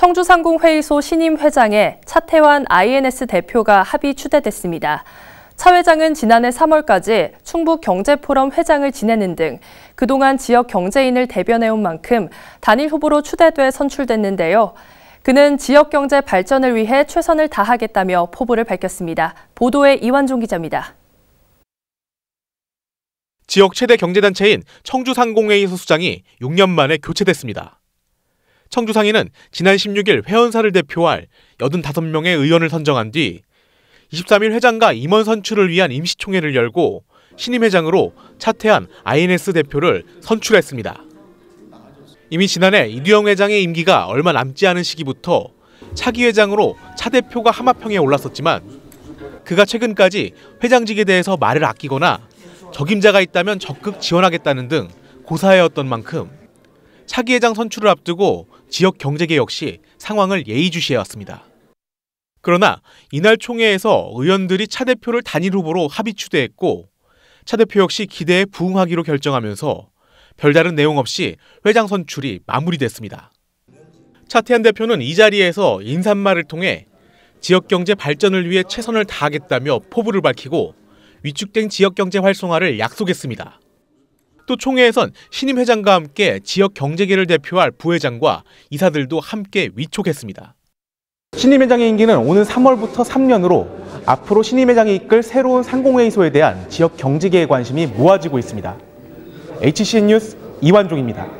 청주상공회의소 신임 회장에 차태환 INS 대표가 합의 추대됐습니다. 차 회장은 지난해 3월까지 충북 경제포럼 회장을 지내는 등 그동안 지역 경제인을 대변해온 만큼 단일 후보로 추대돼 선출됐는데요. 그는 지역 경제 발전을 위해 최선을 다하겠다며 포부를 밝혔습니다. 보도에 이완종 기자입니다. 지역 최대 경제단체인 청주상공회의소 수장이 6년 만에 교체됐습니다. 청주 상인은 지난 16일 회원사를 대표할 85명의 의원을 선정한 뒤 23일 회장과 임원 선출을 위한 임시총회를 열고 신임 회장으로 차태한 INS 대표를 선출했습니다. 이미 지난해 이두영 회장의 임기가 얼마 남지 않은 시기부터 차기 회장으로 차 대표가 하마평에 올랐었지만 그가 최근까지 회장직에 대해서 말을 아끼거나 적임자가 있다면 적극 지원하겠다는 등 고사해왔던 만큼 차기회장 선출을 앞두고 지역 경제계 역시 상황을 예의주시해왔습니다. 그러나 이날 총회에서 의원들이 차 대표를 단일 후보로 합의 추대했고 차 대표 역시 기대에 부응하기로 결정하면서 별다른 내용 없이 회장 선출이 마무리됐습니다. 차태현 대표는 이 자리에서 인사말을 통해 지역 경제 발전을 위해 최선을 다하겠다며 포부를 밝히고 위축된 지역 경제 활성화를 약속했습니다. 또 총회에선 신임 회장과 함께 지역 경제계를 대표할 부회장과 이사들도 함께 위촉했습니다. 신임 회장의 임기는 오는 3월부터 3년으로 앞으로 신임 회장이 이끌 새로운 상공회의소에 대한 지역 경제계의 관심이 모아지고 있습니다. HCN 뉴스 이완종입니다.